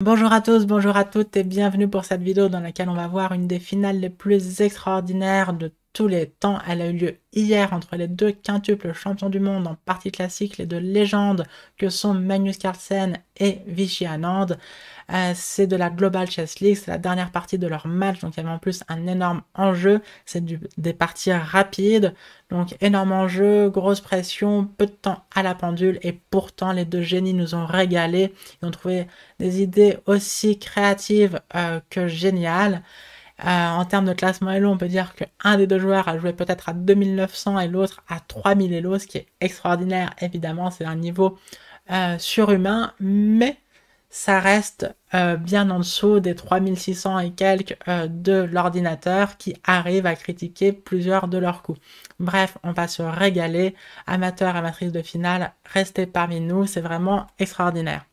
Bonjour à tous, bonjour à toutes et bienvenue pour cette vidéo dans laquelle on va voir une des finales les plus extraordinaires de tous les temps. Elle a eu lieu hier entre les deux quintuples champions du monde en partie classique, les deux légendes que sont Magnus Carlsen et Vichy Anand. Euh, c'est de la Global Chess League, c'est la dernière partie de leur match, donc il y avait en plus un énorme enjeu. C'est des parties rapides, donc énorme enjeu, grosse pression, peu de temps à la pendule, et pourtant les deux génies nous ont régalés. Ils ont trouvé des idées aussi créatives euh, que géniales. Euh, en termes de classement Elo, on peut dire qu'un des deux joueurs a joué peut-être à 2900 et l'autre à 3000 Elo, ce qui est extraordinaire, évidemment, c'est un niveau euh, surhumain, mais ça reste euh, bien en dessous des 3600 et quelques de l'ordinateur qui arrive à critiquer plusieurs de leurs coups. Bref, on va se régaler. Amateurs, amatrices de finale, restez parmi nous, c'est vraiment extraordinaire.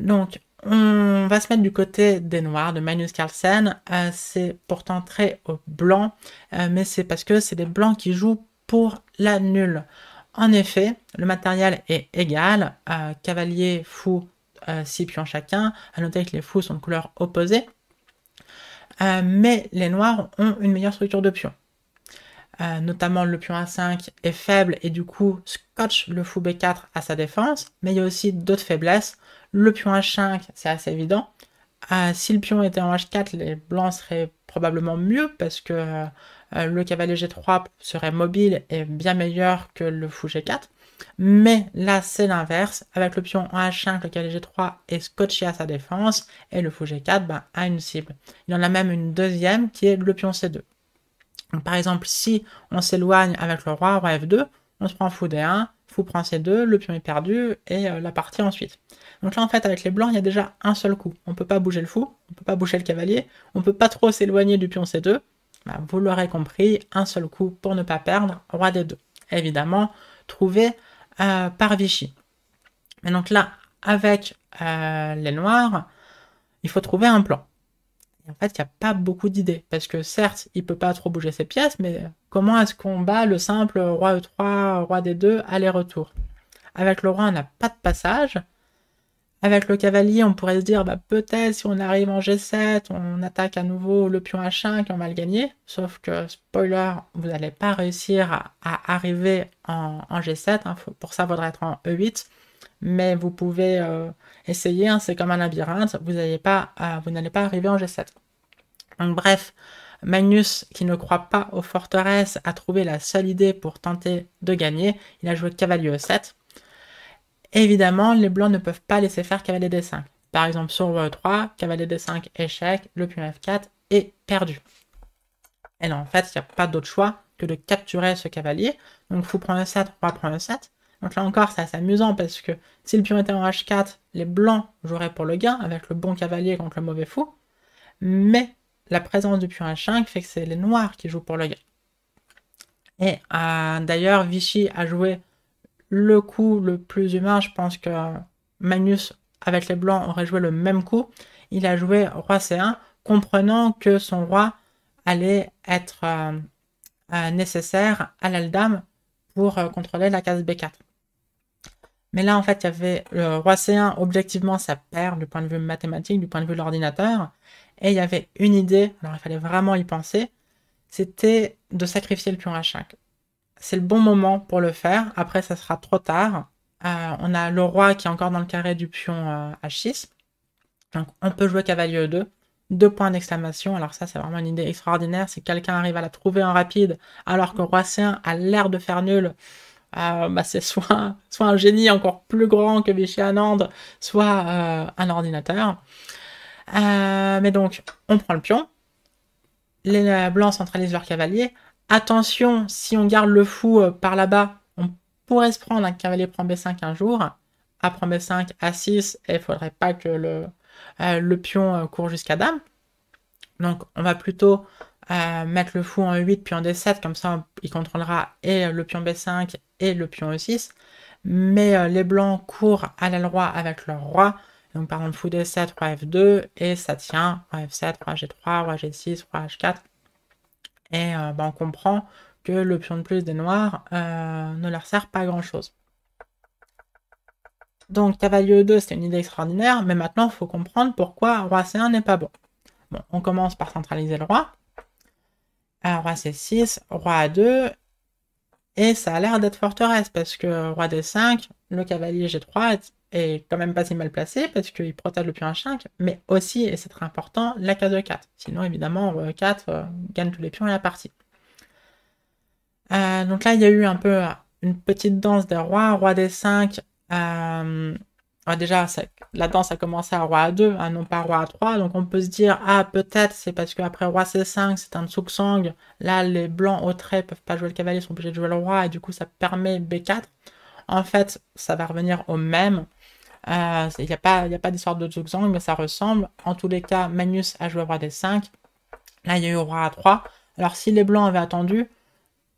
Donc, on va se mettre du côté des noirs de Magnus Carlsen. Euh, c'est pourtant très euh, blanc, euh, mais c'est parce que c'est des blancs qui jouent pour la nulle. En effet, le matériel est égal, cavalier, fou, six pions chacun. À noter que les fous sont de couleur opposée, mais les noirs ont une meilleure structure de euh, notamment le pion A5, est faible et du coup scotch le fou B4 à sa défense. Mais il y a aussi d'autres faiblesses. Le pion H5, c'est assez évident. Euh, si le pion était en H4, les blancs seraient probablement mieux parce que euh, le cavalier G3 serait mobile et bien meilleur que le fou G4. Mais là, c'est l'inverse. Avec le pion en H5, le cavalier G3 est scotché à sa défense et le fou G4 ben, a une cible. Il en a même une deuxième qui est le pion C2 par exemple, si on s'éloigne avec le roi, roi f2, on se prend fou d1, fou prend c2, le pion est perdu, et euh, la partie ensuite. Donc là, en fait, avec les blancs, il y a déjà un seul coup. On ne peut pas bouger le fou, on ne peut pas bouger le cavalier, on ne peut pas trop s'éloigner du pion c2. Bah, vous l'aurez compris, un seul coup pour ne pas perdre, roi d2. Évidemment, trouvé euh, par Vichy. Mais donc là, avec euh, les noirs, il faut trouver un plan en fait, il n'y a pas beaucoup d'idées. Parce que certes, il peut pas trop bouger ses pièces, mais comment est-ce qu'on bat le simple roi E3, roi D2, aller-retour Avec le roi, on n'a pas de passage. Avec le cavalier, on pourrait se dire, bah, peut-être si on arrive en G7, on attaque à nouveau le pion H5 qui on va le gagner. Sauf que, spoiler, vous n'allez pas réussir à, arriver en, G7. Hein. Pour ça, il faudrait être en E8 mais vous pouvez euh, essayer, hein, c'est comme un labyrinthe, vous n'allez pas, euh, arriver en G7. Donc bref, Magnus, qui ne croit pas aux forteresses, a trouvé la seule idée pour tenter de gagner. Il a joué cavalier E7. Évidemment, les blancs ne peuvent pas laisser faire cavalier D5. Par exemple, sur E3, cavalier D5, échec, le pion F4 est perdu. Et là, en fait, il n'y a pas d'autre choix que de capturer ce cavalier. Donc, fou prend E7, roi prend E7. Donc là encore, c'est assez amusant parce que si le pion était en h4, les blancs joueraient pour le gain avec le bon cavalier contre le mauvais fou. Mais la présence du pion h5 fait que c'est les noirs qui jouent pour le gain. Et euh, d'ailleurs, Vichy a joué le coup le plus humain. Je pense que Magnus, avec les blancs, aurait joué le même coup. Il a joué roi c1, comprenant que son roi allait être euh, euh, nécessaire à l'aldame pour contrôler la case B4. Mais là, en fait, il y avait le roi C1, objectivement, ça perd du point de vue mathématique, du point de vue de l'ordinateur. Et il y avait une idée, alors il fallait vraiment y penser, c'était de sacrifier le pion H5. C'est le bon moment pour le faire, après ça sera trop tard. Euh, on a le roi qui est encore dans le carré du pion H6. Euh, Donc on peut jouer cavalier E2, deux points d'exclamation. Alors ça, c'est vraiment une idée extraordinaire. Si quelqu'un arrive à la trouver en rapide, alors que roi C1 a l'air de faire nul, ah, bah, c'est soit, un génie encore plus grand que Anand, soit euh, un ordinateur. Euh, mais donc, on prend le pion. Les blancs centralisent leur cavalier. Attention, si on garde le fou euh, par là-bas, on pourrait se prendre un cavalier prend B5 un jour. A prend B5, A6, et il faudrait pas que le, le pion court jusqu'à dame. Donc, on va plutôt mettre le fou en E8 puis en D7, comme ça il contrôlera et le pion B5 et le pion E6. Mais euh, les blancs courent à la roi avec leur roi. Donc par exemple fou D7, roi F2, et ça tient, roi F7, roi G3, roi G6, roi H4. Et euh, ben, on comprend que le pion de plus des noirs euh, ne leur sert pas grand chose. Donc cavalier E2 c'est une idée extraordinaire, mais maintenant il faut comprendre pourquoi roi C1 n'est pas Bon, on commence par centraliser le roi, ah, roi c6, roi a2, et ça a l'air d'être forteresse, parce que roi d5, le cavalier g3 est quand même pas si mal placé, parce qu'il protège le pion h5, mais aussi, et c'est très important, la case de 4. Sinon, évidemment, roi 4 e euh, gagne tous les pions et la partie. Euh, donc là, il y a eu un peu euh, une petite danse des rois, roi d5, euh, ah, déjà, la danse a commencé à roi A2, hein, non pas roi A3. Donc, on peut se dire, ah, peut-être, c'est parce qu'après roi C5, c'est un Tsuksang, Là, les blancs au trait peuvent pas jouer le cavalier, ils sont obligés de jouer le roi, et du coup, ça permet B4. En fait, ça va revenir au même. Il euh, n'y a pas, y a pas d'histoire de Tsuksang, mais ça ressemble. En tous les cas, Magnus a joué roi D5. Là, il y a eu roi A3. Alors, si les blancs avaient attendu,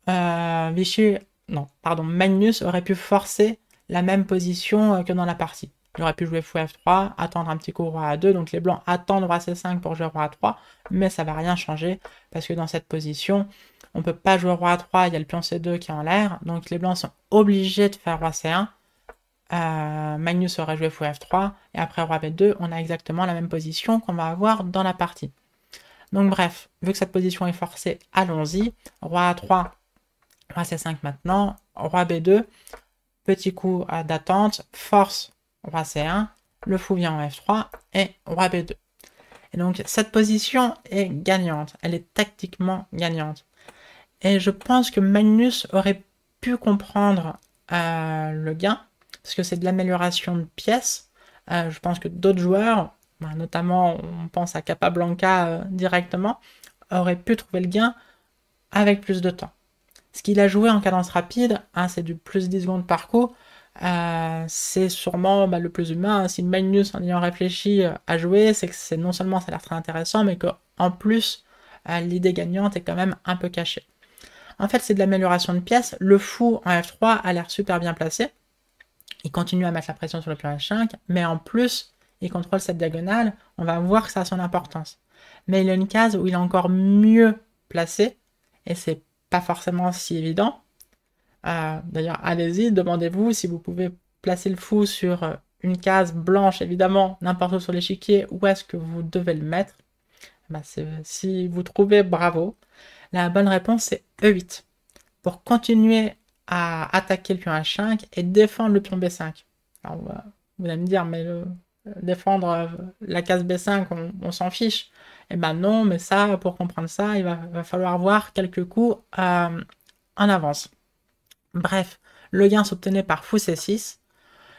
euh, Vichy, non, pardon, Magnus aurait pu forcer la même position euh, que dans la partie il aurait pu jouer fou F3, attendre un petit coup roi A2. Donc les blancs attendent roi C5 pour jouer roi A3. Mais ça va rien changer parce que dans cette position, on ne peut pas jouer roi A3. Il y a le pion C2 qui est en l'air. Donc les blancs sont obligés de faire roi C1. Euh, Magnus aurait joué fou F3. Et après roi B2, on a exactement la même position qu'on va avoir dans la partie. Donc bref, vu que cette position est forcée, allons-y. Roi A3, roi C5 maintenant, roi B2, petit coup euh, d'attente, force Roi C1, le fou vient en F3 et Roi B2. Et donc cette position est gagnante, elle est tactiquement gagnante. Et je pense que Magnus aurait pu comprendre euh, le gain, parce que c'est de l'amélioration de pièces. Euh, je pense que d'autres joueurs, ben, notamment on pense à Capablanca euh, directement, auraient pu trouver le gain avec plus de temps. Ce qu'il a joué en cadence rapide, hein, c'est du plus 10 secondes par coup, euh, c'est sûrement bah, le plus humain. Si Magnus, en ayant réfléchi à euh, jouer, c'est que c'est non seulement ça a l'air très intéressant, mais qu'en plus, euh, l'idée gagnante est quand même un peu cachée. En fait, c'est de l'amélioration de pièces. Le fou en F3 a l'air super bien placé. Il continue à mettre la pression sur le pion H5, mais en plus, il contrôle cette diagonale. On va voir que ça a son importance. Mais il y a une case où il est encore mieux placé, et c'est pas forcément si évident. Euh, d'ailleurs, allez-y, demandez-vous si vous pouvez placer le fou sur euh, une case blanche, évidemment, n'importe où sur l'échiquier, où est-ce que vous devez le mettre. Eh ben, si vous trouvez bravo, la bonne réponse c'est E8. Pour continuer à attaquer le pion H5 et défendre le pion B5. vous allez me dire, mais euh, défendre la case B5, on, s'en fiche. Eh ben non, mais ça, pour comprendre ça, il va, falloir voir quelques coups en avance. Bref, le gain s'obtenait par fou c6.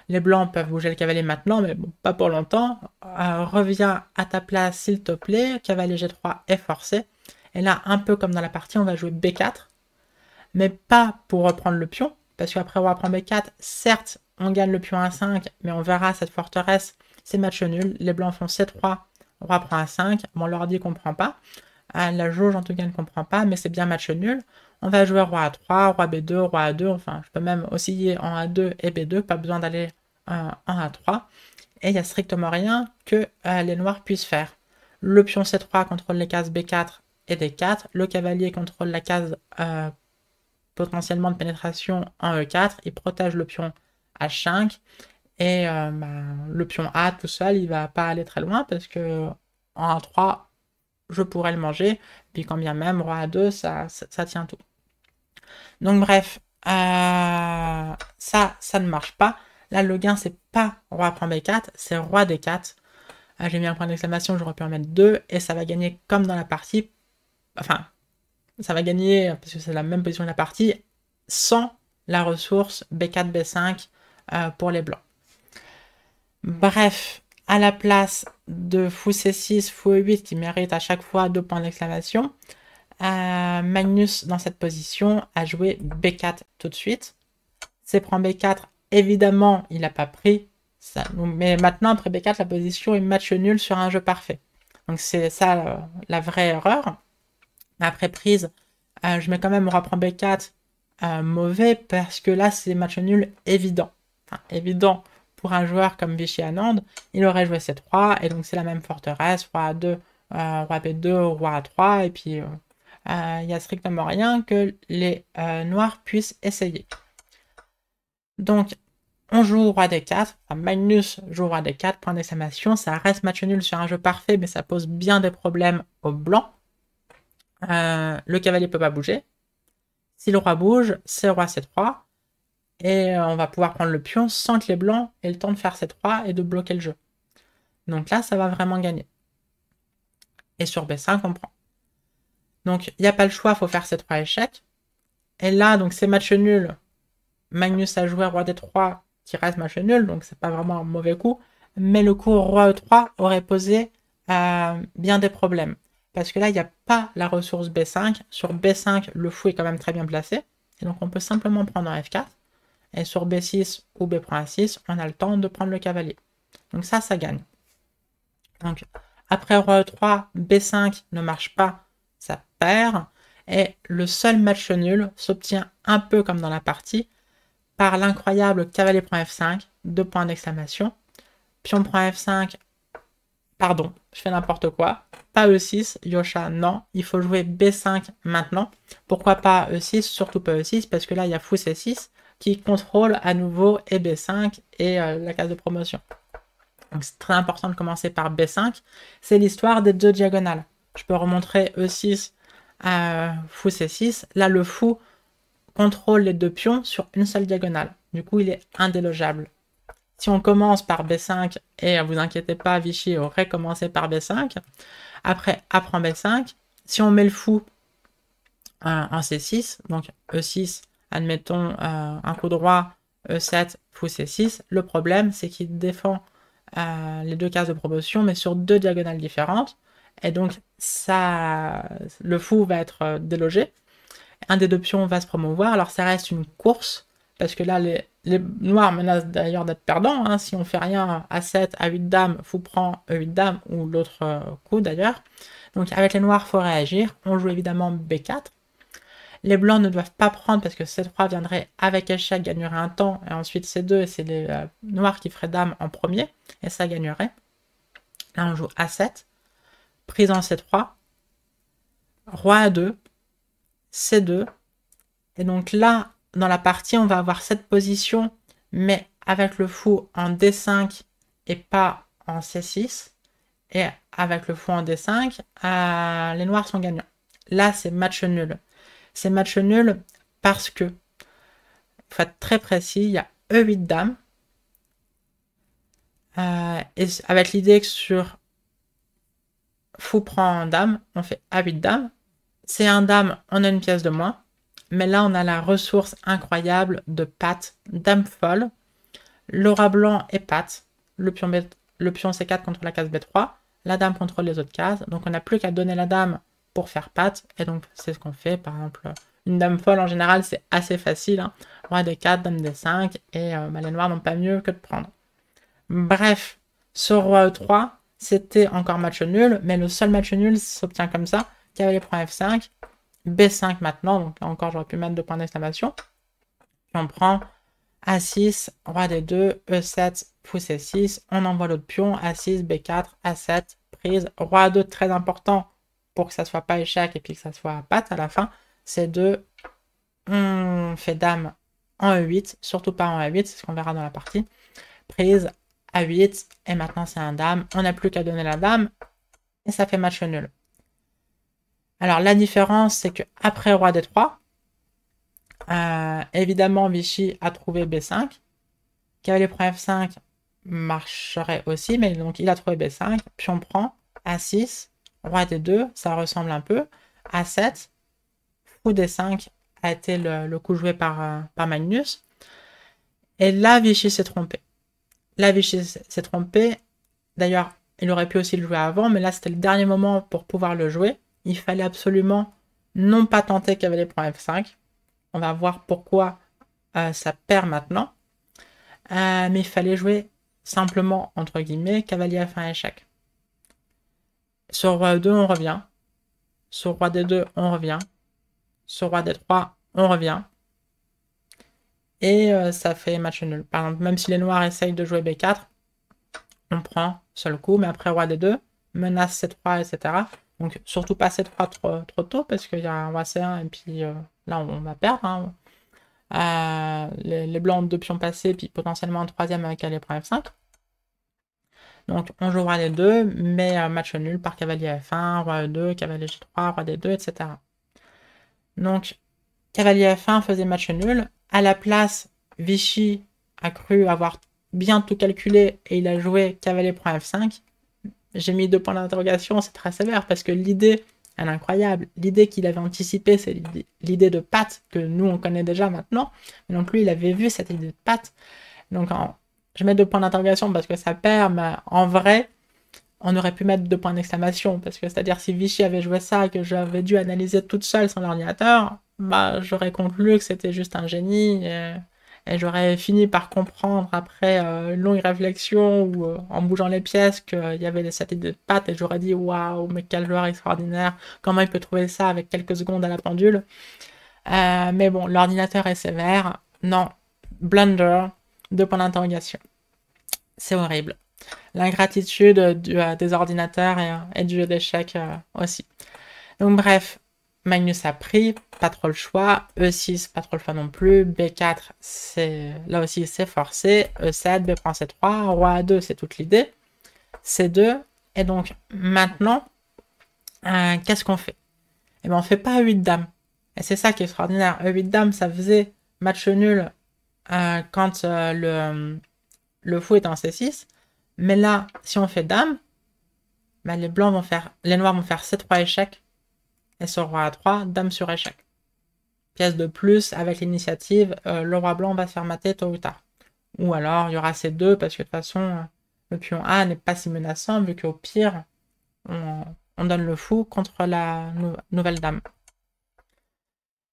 Les blancs peuvent bouger le cavalier maintenant, mais bon, pas pour longtemps. Euh, reviens à ta place, s'il te plaît. Cavalier G3 est forcé. Et là, un peu comme dans la partie, on va jouer B4. Mais pas pour reprendre le pion, parce qu'après on reprend B4, certes, on gagne le pion A5, mais on verra cette forteresse, c'est match nul. Les blancs font C3, on reprend A5. on leur dit qu'on ne prend pas. Hein, la jauge, en tout cas, ne comprend pas, mais c'est bien match nul. On va jouer roi A3, roi B2, roi A2. Enfin, je peux même osciller en A2 et B2, pas besoin d'aller euh, en A3. Et il n'y a strictement rien que euh, les noirs puissent faire. Le pion C3 contrôle les cases B4 et D4. Le cavalier contrôle la case euh, potentiellement de pénétration en E4. Il protège le pion H5. Et bah, le pion A tout seul, il va pas aller très loin parce que en A3, je pourrais le manger, puis quand bien même, roi à 2, ça, tient tout. Donc bref, euh, ça, ça ne marche pas. Là, le gain, c'est pas roi prend b4, c'est roi d4. Euh, j'ai mis un point d'exclamation, j'aurais pu en mettre 2, et ça va gagner comme dans la partie, enfin, ça va gagner, parce que c'est la même position de la partie, sans la ressource b4, b5 euh, pour les blancs. Bref, à la place de fou-c6, fou-e8 qui mérite à chaque fois deux points d'exclamation, euh, Magnus, dans cette position, a joué b4 tout de suite. C'est prend b4, évidemment, il n'a pas pris. Ça. Mais maintenant, après b4, la position est match nul sur un jeu parfait. Donc c'est ça euh, la vraie erreur. Après prise, euh, je mets quand même roi b4 mauvais parce que là, c'est match nul évident. évident pour un joueur comme Vichy Anand, il aurait joué C3, et donc c'est la même forteresse, roi A2, euh, roi B2, roi A3, et puis euh, euh, il n'y a strictement rien que les noirs puissent essayer. Donc, on joue roi D4, enfin, Magnus joue roi D4, point d'exclamation, ça reste match nul sur un jeu parfait, mais ça pose bien des problèmes aux blancs. le cavalier peut pas bouger. Si le roi bouge, c'est roi C3 et euh, on va pouvoir prendre le pion sans que les blancs aient le temps de faire C3 et de bloquer le jeu. Donc là, ça va vraiment gagner. Et sur B5, on prend. Donc, il n'y a pas le choix, il faut faire C3 échec. Et là, donc, c'est match nul. Magnus a joué roi D3, qui reste match nul, donc c'est pas vraiment un mauvais coup. Mais le coup roi E3 aurait posé euh, bien des problèmes. Parce que là, il n'y a pas la ressource B5. Sur B5, le fou est quand même très bien placé. Et donc, on peut simplement prendre un F4. Et sur B6 ou b.a6, on a le temps de prendre le cavalier. Donc ça, ça gagne. Donc après Roi 3, B5 ne marche pas, ça perd. Et le seul match nul s'obtient un peu comme dans la partie par l'incroyable cavalier prend F5, deux points d'exclamation. Pion prend F5, pardon, je fais n'importe quoi. Pas E6, Yosha, non, il faut jouer B5 maintenant. Pourquoi pas E6, surtout pas E6, parce que là, il y a fou C6 qui contrôle à nouveau e et B5 euh, et la case de promotion. c'est très important de commencer par B5. C'est l'histoire des deux diagonales. Je peux remontrer E6 à fou C6. Là, le fou contrôle les deux pions sur une seule diagonale. Du coup, il est indélogeable. Si on commence par B5, et euh, vous inquiétez pas, Vichy aurait commencé par B5, après A B5, si on met le fou euh, en C6, donc E6, admettons euh, un coup droit, E7, fou c 6 Le problème, c'est qu'il défend euh, les deux cases de promotion, mais sur deux diagonales différentes. Et donc, ça, le fou va être euh, délogé. Un des deux pions va se promouvoir. Alors, ça reste une course, parce que là, les, noirs menacent d'ailleurs d'être perdants. Hein. Si on fait rien à 7, à 8 dames, fou prend E8 dames, ou l'autre coup d'ailleurs. Donc, avec les noirs, il faut réagir. On joue évidemment B4. Les blancs ne doivent pas prendre parce que C3 viendrait avec échec, gagnerait un temps, et ensuite C2, et c'est les euh, noirs qui feraient dame en premier, et ça gagnerait. Là, on joue A7, prise en C3, roi A2, C2. Et donc là, dans la partie, on va avoir cette position, mais avec le fou en D5 et pas en C6. Et avec le fou en D5, euh, les noirs sont gagnants. Là, c'est match nul. C'est match nul parce que, faut être très précis, il y a E8 dames. Euh, et avec l'idée que sur fou prend dame, on fait A8 dame. C'est un dame, on a une pièce de moins. Mais là, on a la ressource incroyable de pat dame folle. Laura blanc et pat. Le pion, le pion C4 contre la case B3. La dame contrôle les autres cases. Donc, on n'a plus qu'à donner la dame pour faire pâte. Et donc, c'est ce qu'on fait. Par exemple, une dame folle, en général, c'est assez facile. Roi des 4, dame des 5. Et euh, mal noir les n'ont pas mieux que de prendre. Bref, ce roi E3, c'était encore match nul. Mais le seul match nul s'obtient comme ça. Cavalier prend F5. B5 maintenant. Donc là encore, j'aurais pu mettre deux points d'exclamation. on prend A6, roi des 2 E7, poussé 6 On envoie l'autre pion. A6, B4, A7, prise. Roi A2, très important pour que ça soit pas échec et puis que ça soit patte à la fin, c'est de on hum, fait dame en E8, surtout pas en A8, c'est ce qu'on verra dans la partie. Prise A8, et maintenant c'est un dame, on n'a plus qu'à donner la dame, et ça fait match nul. Alors la différence, c'est que après roi D3, euh, évidemment Vichy a trouvé B5, cavalier prend F5 marcherait aussi, mais donc il a trouvé B5, puis on prend A6, Roi des deux, ça ressemble un peu. à 7 Fou des 5 a été le, coup joué par, euh, par Magnus. Et là, Vichy s'est trompé. Là, Vichy s'est trompé. D'ailleurs, il aurait pu aussi le jouer avant, mais là, c'était le dernier moment pour pouvoir le jouer. Il fallait absolument non pas tenter cavalier prend F5. On va voir pourquoi euh, ça perd maintenant. Euh, mais il fallait jouer simplement, entre guillemets, cavalier F1 échec. Sur roi E2, on revient. Sur roi D2, on revient. Sur roi D3, on revient. Et euh, ça fait match nul. Par exemple, même si les noirs essayent de jouer B4, on prend seul coup, mais après roi D2, menace C3, etc. Donc surtout pas C3 trop, tôt, parce qu'il y a un roi C1, et puis euh, là on va perdre. Hein. Euh, les, blancs ont deux pions passés, puis potentiellement un troisième avec les prend F5. Donc on jouera roi deux, mais match nul par cavalier f1, roi e2, cavalier g3, roi d2, etc. Donc cavalier f1 faisait match nul. À la place, Vichy a cru avoir bien tout calculé et il a joué cavalier prend f5. J'ai mis deux points d'interrogation, c'est très sévère parce que l'idée, elle est incroyable. L'idée qu'il avait anticipée, c'est l'idée de patte que nous on connaît déjà maintenant. Mais donc lui, il avait vu cette idée de patte. Donc en, je mets deux points d'interrogation parce que ça perd, mais en vrai, on aurait pu mettre deux points d'exclamation. Parce que c'est-à-dire, si Vichy avait joué ça, que j'avais dû analyser toute seule son l'ordinateur, bah, j'aurais conclu que c'était juste un génie. Et, j'aurais fini par comprendre après euh, une longue réflexion ou euh, en bougeant les pièces qu'il y avait des satellites de pattes. Et j'aurais dit, waouh, mais quel joueur extraordinaire. Comment il peut trouver ça avec quelques secondes à la pendule. Euh, mais bon, l'ordinateur est sévère. Non, Blender... Deux points d'interrogation. C'est horrible. L'ingratitude euh, euh, des ordinateurs et, euh, et du jeu d'échecs aussi. Donc bref, Magnus a pris, pas trop le choix. E6, pas trop le choix non plus. B4, c'est là aussi c'est forcé. E7, B prend C3, Roi A2, c'est toute l'idée. C2. Et donc maintenant, qu'est-ce qu'on fait Eh bien, on fait pas E8 dames. Et c'est ça qui est extraordinaire. E8 dames, ça faisait match nul euh, quand euh, le, fou est en C6. Mais là, si on fait dame, ben, les blancs vont faire, les noirs vont faire C3 échec. Et ce roi A3, dame sur échec. Pièce de plus, avec l'initiative, euh, le roi blanc va se faire mater tôt ou tard. Ou alors, il y aura C2, parce que de toute façon, le pion A n'est pas si menaçant, vu qu'au pire, on, donne le fou contre la nouvelle dame.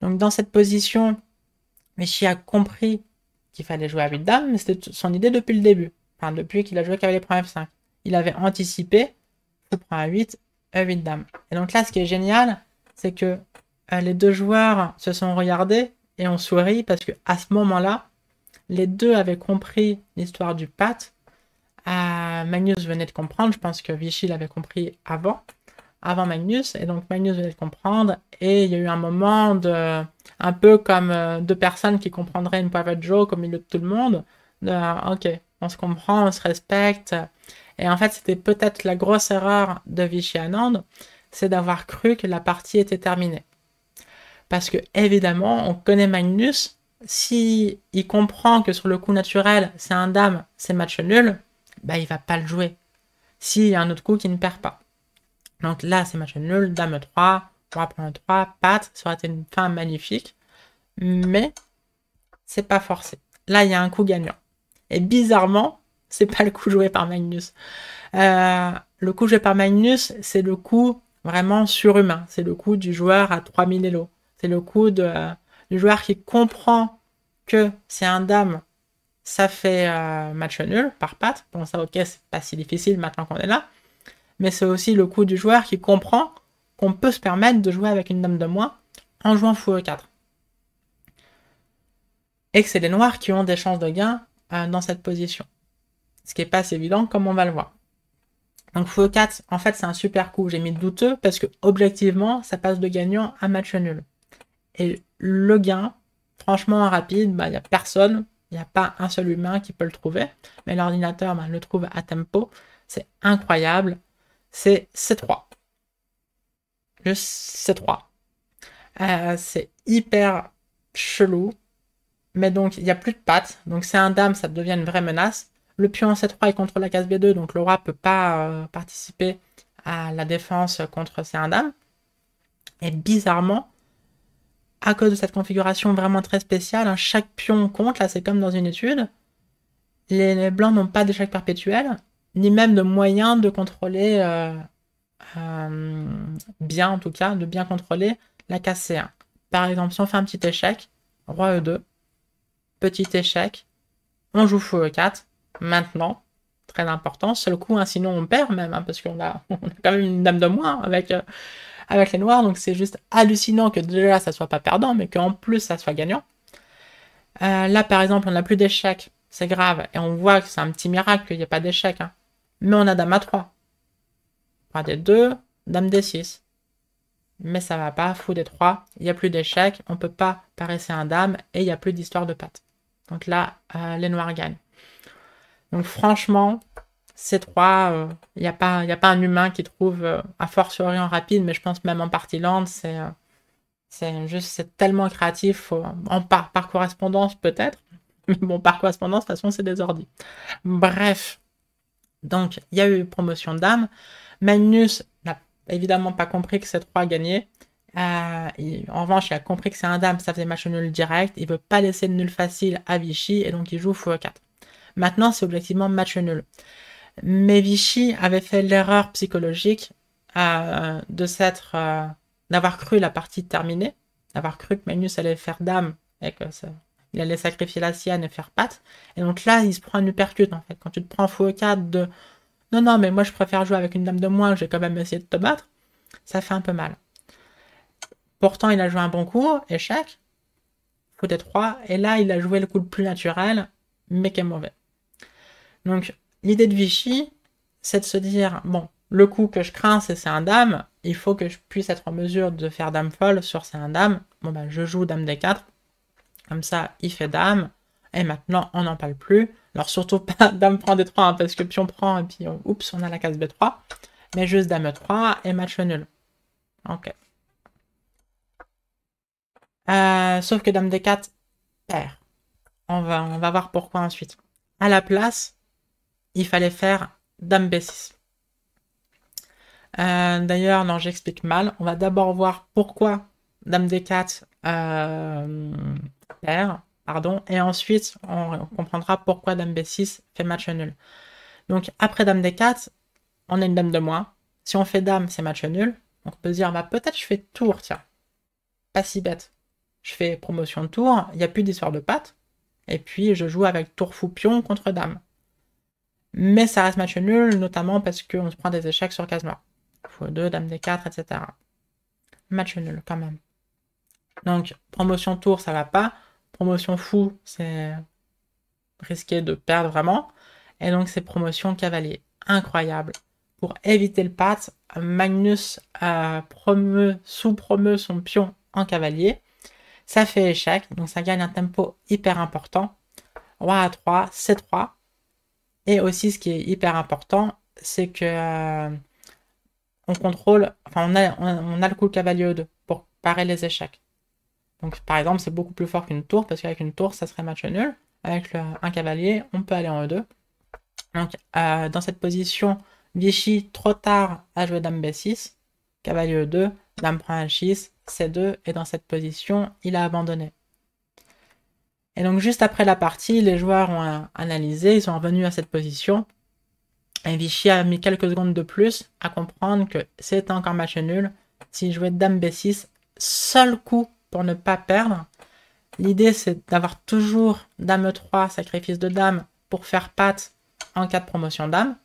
Donc dans cette position, Vichy a compris qu'il fallait jouer à 8 dames, mais c'était son idée depuis le début. Enfin, depuis qu'il a joué les points F5. Il avait anticipé prend un 8 E8 dame. Et donc là, ce qui est génial, c'est que euh, les deux joueurs se sont regardés et ont souri parce que à ce moment-là, les deux avaient compris l'histoire du pat. Euh, Magnus venait de comprendre, je pense que Vichy l'avait compris avant avant Magnus, et donc Magnus venait de comprendre, et il y a eu un moment de, un peu comme euh, deux personnes qui comprendraient une private joke au milieu de tout le monde, de, ah, ok, on se comprend, on se respecte, et en fait, c'était peut-être la grosse erreur de Vichy Anand, c'est d'avoir cru que la partie était terminée. Parce que, évidemment, on connaît Magnus, si il comprend que sur le coup naturel, c'est un dame, c'est match nul, bah, il va pas le jouer. S'il y a un autre coup qui ne perd pas. Donc là, c'est match nul, dame 3, 3.3, prend patte, ça aurait été une fin magnifique. Mais c'est pas forcé. Là, il y a un coup gagnant. Et bizarrement, c'est pas le coup joué par Magnus. Euh, le coup joué par Magnus, c'est le coup vraiment surhumain. C'est le coup du joueur à 3000 elo. C'est le coup de, euh, du joueur qui comprend que c'est un dame, ça fait euh, match nul par patte. Bon, ça, ok, c'est pas si difficile maintenant qu'on est là mais c'est aussi le coup du joueur qui comprend qu'on peut se permettre de jouer avec une dame de moins en jouant fou 4 Et que c'est les noirs qui ont des chances de gain euh, dans cette position. Ce qui n'est pas assez évident comme on va le voir. Donc fou 4 en fait c'est un super coup, j'ai mis douteux parce que objectivement ça passe de gagnant à match nul. Et le gain, franchement rapide, il bah, n'y a personne, il n'y a pas un seul humain qui peut le trouver, mais l'ordinateur bah, le trouve à tempo. C'est incroyable c'est C3. C3. Euh, c'est hyper chelou. Mais donc, il n'y a plus de pattes. Donc, c'est un dame, ça devient une vraie menace. Le pion en C3 est contre la case B2, donc Laura peut pas euh, participer à la défense contre C1 dame. Et bizarrement, à cause de cette configuration vraiment très spéciale, hein, chaque pion compte, là c'est comme dans une étude, les, les blancs n'ont pas d'échec perpétuel, ni même de moyens de contrôler, euh, euh, bien en tout cas, de bien contrôler la case C1. Par exemple, si on fait un petit échec, roi E2, petit échec, on joue fou E4, maintenant, très important, seul coup, hein, sinon on perd même, hein, parce qu'on a, quand même une dame de moins avec, euh, avec les noirs, donc c'est juste hallucinant que déjà ça soit pas perdant, mais qu'en plus ça soit gagnant. là, par exemple, on n'a plus d'échec, c'est grave, et on voit que c'est un petit miracle qu'il n'y ait pas d'échec, hein. Mais on a dame à 3 Roi D2, dame D6. Mais ça va pas, fou D3, il n'y a plus d'échec, on peut pas paraisser un dame et il n'y a plus d'histoire de pâte. Donc là, euh, les noirs gagnent. Donc franchement, ces 3 il n'y a, pas un humain qui trouve, euh, à fortiori en rapide, mais je pense même en partie lente, c'est euh, c'est juste c'est tellement créatif, en par, par correspondance peut-être, mais bon, par correspondance, de toute façon, c'est des ordi. Bref, donc, il y a eu promotion d'âme. Magnus n'a évidemment pas compris que c'est 3 à gagner, en revanche, il a compris que c'est un dame, ça faisait match nul direct. Il veut pas laisser de nul facile à Vichy et donc il joue fou 4. Maintenant, c'est objectivement match nul. Mais Vichy avait fait l'erreur psychologique euh, de s'être, euh, d'avoir cru la partie terminée, d'avoir cru que Magnus allait faire dame et que ça, il allait sacrifier la sienne et faire patte. Et donc là, il se prend une percute, en fait. Quand tu te prends au 4 de non, non, mais moi je préfère jouer avec une dame de moins, j'ai quand même essayé de te battre, ça fait un peu mal. Pourtant, il a joué un bon coup, échec, fou des 3 et là, il a joué le coup le plus naturel, mais qui est mauvais. Donc, l'idée de Vichy, c'est de se dire, bon, le coup que je crains, c'est c'est un dame, il faut que je puisse être en mesure de faire dame folle sur c'est un dame, bon ben, je joue dame D4, comme ça, il fait dame, et maintenant, on n'en parle plus. Alors, surtout pas dame prend d3, hein, parce que puis on prend, et puis on, oups, on a la case b3, mais juste dame 3 et match nul. Ok. Euh, sauf que dame d4 perd. On va, on va voir pourquoi ensuite. À la place, il fallait faire dame b6. Euh, d'ailleurs, non, j'explique mal. On va d'abord voir pourquoi dame d4 Père, euh, pardon, et ensuite on comprendra pourquoi Dame B6 fait match nul. Donc après Dame D4, on a une Dame de moins. Si on fait Dame, c'est match nul. on peut se dire, bah, peut-être je fais Tour, tiens. Pas si bête. Je fais promotion de Tour, il n'y a plus d'histoire de pâtes. Et puis je joue avec Tour Fou Pion contre Dame. Mais ça reste match nul, notamment parce qu'on se prend des échecs sur case noire. Fou 2, Dame D4, etc. Match nul quand même. Donc, promotion tour, ça va pas. Promotion fou, c'est risqué de perdre vraiment. Et donc, c'est promotion cavalier. Incroyable. Pour éviter le pat, Magnus sous-promeut son pion en cavalier. Ça fait échec, donc ça gagne un tempo hyper important. Roi à 3, C3. Et aussi, ce qui est hyper important, c'est que euh, on contrôle, enfin, on a, on, a le coup de cavalier 2 pour parer les échecs. Donc par exemple, c'est beaucoup plus fort qu'une tour, parce qu'avec une tour, ça serait match nul. Avec un cavalier, on peut aller en E2. Donc euh, dans cette position, Vichy, trop tard, a joué dame B6, cavalier E2, dame prend H6, C2, et dans cette position, il a abandonné. Et donc juste après la partie, les joueurs ont euh, analysé, ils sont revenus à cette position. Et Vichy a mis quelques secondes de plus à comprendre que c'était encore match nul. S'il jouait Dame B6, seul coup pour ne pas perdre. L'idée, c'est d'avoir toujours dame 3, sacrifice de dame, pour faire patte en cas de promotion dame.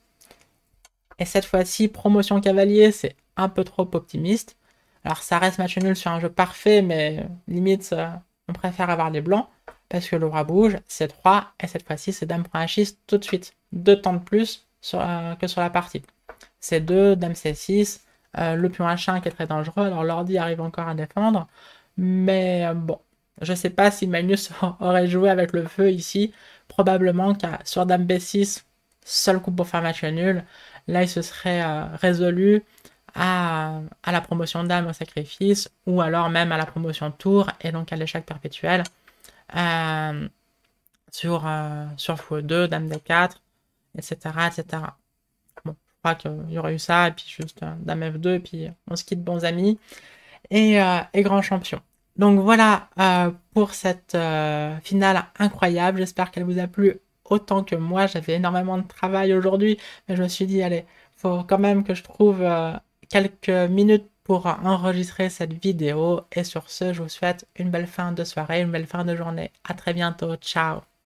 Et cette fois-ci, promotion cavalier, c'est un peu trop optimiste. Alors ça reste match nul sur un jeu parfait, mais limite, euh, on préfère avoir les blancs, parce que le roi bouge, c'est 3, et cette fois-ci, c'est dame prend 6 tout de suite. Deux temps de plus euh, que sur la partie. C'est 2, dame c6, euh, le pion h qui est très dangereux, alors l'ordi arrive encore à défendre. Mais euh, bon, je sais pas si Magnus aurait joué avec le feu ici. Probablement qu'à sur Dame B6, seul coup pour faire match nul, là il se serait euh, résolu à, la promotion Dame au sacrifice ou alors même à la promotion Tour et donc à l'échec perpétuel. Euh, sur, sur 2 Dame D4, etc. etc. je crois qu'il y aurait eu ça, et puis juste Dame F2, et puis on se quitte, bons amis. Euh, et, grand champion. Donc voilà euh, pour cette euh, finale incroyable. J'espère qu'elle vous a plu autant que moi. J'avais énormément de travail aujourd'hui, mais je me suis dit, allez, faut quand même que je trouve quelques minutes pour enregistrer cette vidéo. Et sur ce, je vous souhaite une belle fin de soirée, une belle fin de journée. À très bientôt. Ciao